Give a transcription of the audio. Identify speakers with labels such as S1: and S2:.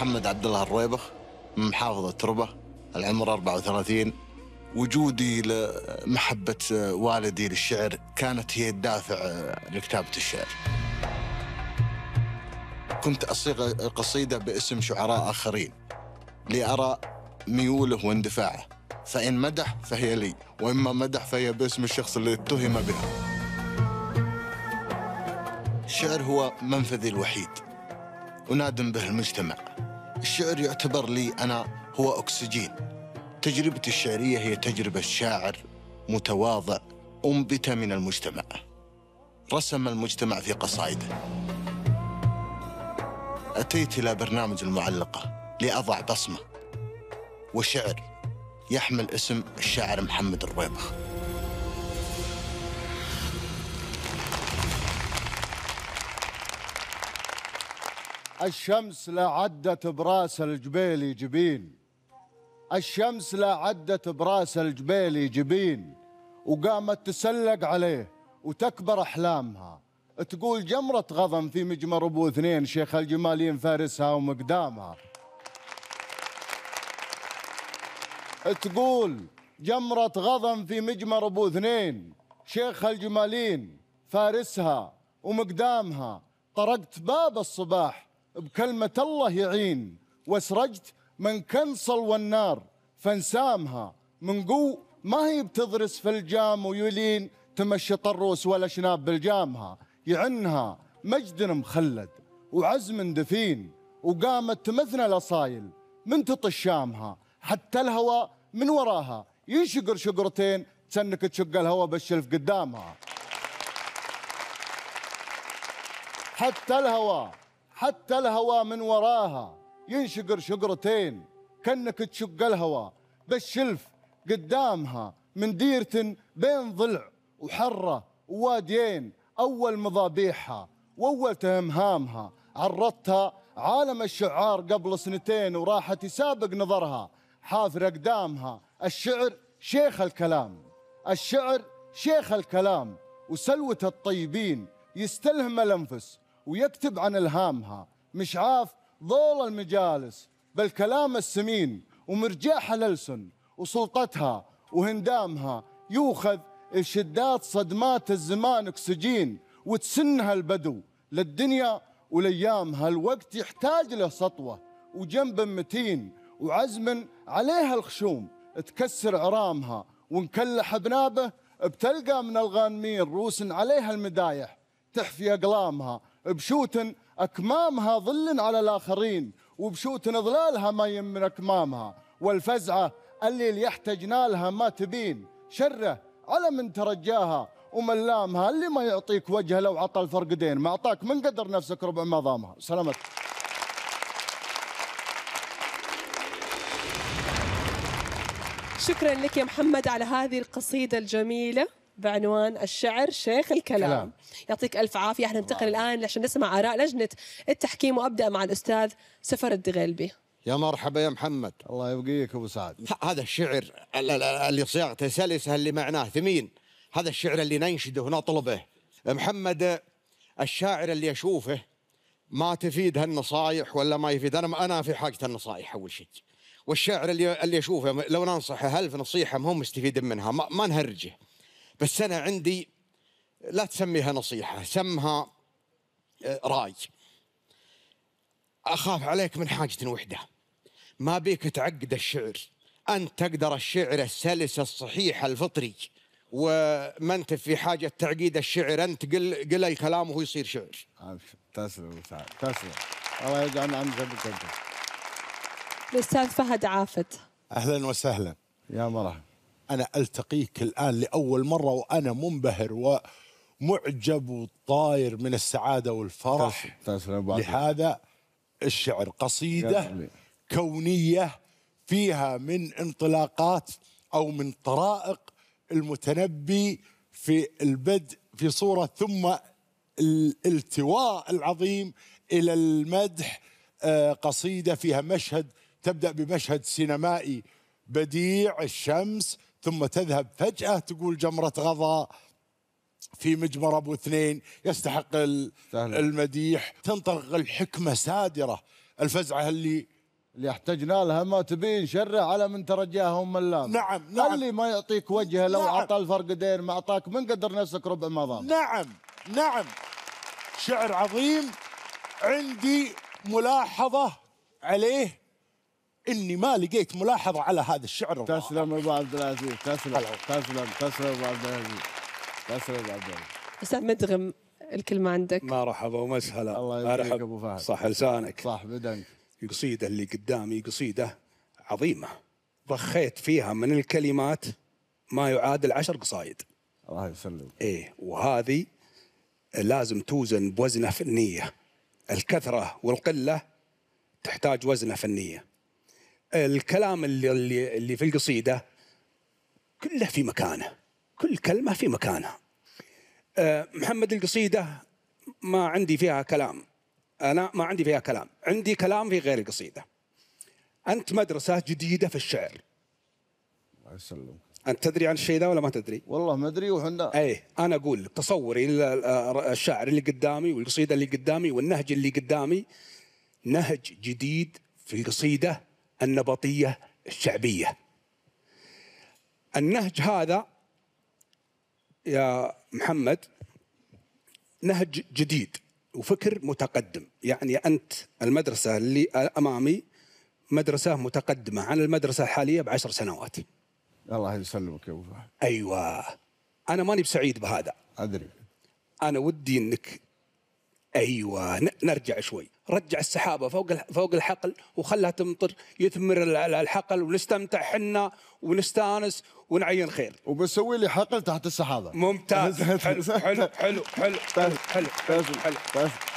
S1: محمد عبد الله الرويبخ من محافظة تربة العمر 34 وجودي لمحبة والدي للشعر كانت هي الدافع لكتابة الشعر كنت أصيغ قصيدة باسم شعراء آخرين لأرى ميوله واندفاعه فإن مدح فهي لي وإما مدح فهي باسم الشخص الذي اتهم بها الشعر هو منفذي الوحيد ونادم به المجتمع الشعر يعتبر لي أنا هو أكسجين تجربتي الشعرية هي تجربة شاعر متواضع أنبت من المجتمع رسم المجتمع في قصائده أتيت إلى برنامج المعلقة لأضع بصمة وشعر يحمل اسم الشاعر محمد الربيبه الشمس لا عدت براس الجبيل جبين الشمس لا عدت براس الجبيل جبين وقامت تسلق عليه وتكبر أحلامها تقول جمرة غضن في مجمر أبو اثنين شيخ الجمالين فارسها ومقدامها تقول جمرة غضن في مجمر أبو اثنين شيخ الجمالين فارسها ومقدامها طرقت باب الصباح بكلمة الله يعين واسرجت من كنصل والنار فانسامها من قو ما هي بتضرس في الجام ويلين تمشي طروس ولا شناب بالجامها يعنها مجد مخلد وعزم دفين وقامت تمثنا الأصايل من تطشامها حتى الهواء من وراها ينشقر شقرتين تسنك تشق الهواء بالشلف قدامها حتى الهواء حتى الهواء من وراها ينشقر شقرتين كأنك تشق الهواء بالشلف قدامها من ديرة بين ضلع وحرة وواديين أول مضابيحها وأول تهمهامها عرضتها عالم الشعار قبل سنتين وراحت يسابق نظرها حافر أقدامها الشعر شيخ الكلام الشعر شيخ الكلام وسلوة الطيبين يستلهم الأنفس ويكتب عن الهامها مش عاف ضوء المجالس بل كلام السمين ومرجاح الألسن وسلطتها وهندامها يوخذ الشدات صدمات الزمان أكسجين وتسنها البدو للدنيا ولأيامها الوقت يحتاج له سطوة وجنب متين وعزم عليها الخشوم تكسر عرامها ونكلح بنابه بتلقى من الغانمين روس عليها المدايح تحفي أقلامها بشوتن أكمامها ظل على الآخرين وبشوتن ظلالها ما يمن أكمامها والفزعة اللي, اللي يحتجنا لها ما تبين شره على من ترجاها ومن لامها اللي ما يعطيك وجهه لو عطى الفرقدين ما أعطاك من قدر نفسك ربع ما ضامها سلامتك
S2: شكرا لك يا محمد على هذه القصيدة الجميلة بعنوان الشعر شيخ الكلام كلام. يعطيك ألف عافية احنا ننتقل الآن عشان نسمع آراء لجنة التحكيم وأبدأ مع الأستاذ سفر الدغيلبي
S1: يا مرحبا يا محمد الله يبقيك ابو سعد هذا الشعر
S3: اللي صياغته سلسه اللي معناه ثمين هذا الشعر اللي ننشده ونطلبه محمد الشاعر اللي اشوفه ما تفيد هالنصايح ولا ما يفيد انا انا في حاجه النصايح اول شيء والشاعر اللي اللي اشوفه لو ننصحه هل في نصيحه ما هو مستفيد منها ما, ما نهرجه بس أنا عندي لا تسميها نصيحة سمها آه، راي أخاف عليك من حاجة وحدة ما بيك تعقد الشعر أن تقدر الشعر السلس الصحيح الفطري وما انت في حاجه تعقيد الشعر انت قل قل الكلام وهو يصير شعر.
S1: تسلم تسلم
S3: الله يجعلنا عن
S1: ذنبك
S2: الاستاذ فهد عافت. اهلا وسهلا يا مرحبا. أنا ألتقيك الآن لأول مرة وأنا منبهر ومعجب وطاير من السعادة والفرح لهذا الشعر قصيدة كونية فيها من انطلاقات أو من طرائق المتنبي في البدء في صورة ثم الالتواء العظيم إلى المدح آه، قصيدة فيها مشهد تبدأ بمشهد سينمائي بديع الشمس ثم تذهب فجأة تقول جمرة غضا في مجمر أبو اثنين يستحق المديح تنطلق الحكمة سادرة
S1: الفزعة اللي اللي احتجنا لها ما تبين شره على من ترجاه من لام نعم نعم اللي ما يعطيك وجهه لو نعم. اعطى عطى الفرق دين ما اعطاك من قدر نفسك ربع ما ضام نعم نعم شعر عظيم عندي ملاحظة
S2: عليه اني ما لقيت ملاحظه على هذا الشعر الرائع تسلم ابو
S1: عبد العزيز تسلم تسلم تسلم ابو عبد العزيز تسلم ابو عبد العزيز
S2: استاذ
S3: مدغم الكلمه عندك مرحبا ومسهلا الله يبارك ابو فهد صح لسانك صح بدنك القصيده اللي قدامي قصيده عظيمه ضخيت فيها من الكلمات ما يعادل عشر قصايد الله يسلمك ايه وهذه لازم توزن بوزنه فنيه الكثره والقله تحتاج وزنه فنيه الكلام اللي اللي, اللي في القصيده كله في مكانه كل كلمه في مكانها أه، محمد القصيده ما عندي فيها كلام انا ما عندي فيها كلام عندي كلام في غير القصيده انت مدرسه جديده في الشعر الله يسلمك انت تدري عن الشيء ذا ولا ما تدري؟ والله ما ادري وحنا ايه انا اقول تصوري الشاعر اللي قدامي والقصيده اللي قدامي والنهج اللي قدامي نهج جديد في القصيده النبطية الشعبية النهج هذا يا محمد نهج جديد وفكر متقدم يعني أنت المدرسة اللي أمامي مدرسة متقدمة عن المدرسة الحالية بعشر سنوات الله يسلمك يا أبو فهد أيوة أنا ماني بسعيد بهذا أدري أنا ودي أنك ايوه نرجع شوي رجع السحابه فوق فوق الحقل وخلها تمطر يثمر الحقل ونستمتع حنا ونستانس ونعين خير وبسوي لي حقل تحت السحابه ممتاز حلو حلو حلو حلو حلو حلو, حلو, حلو, حلو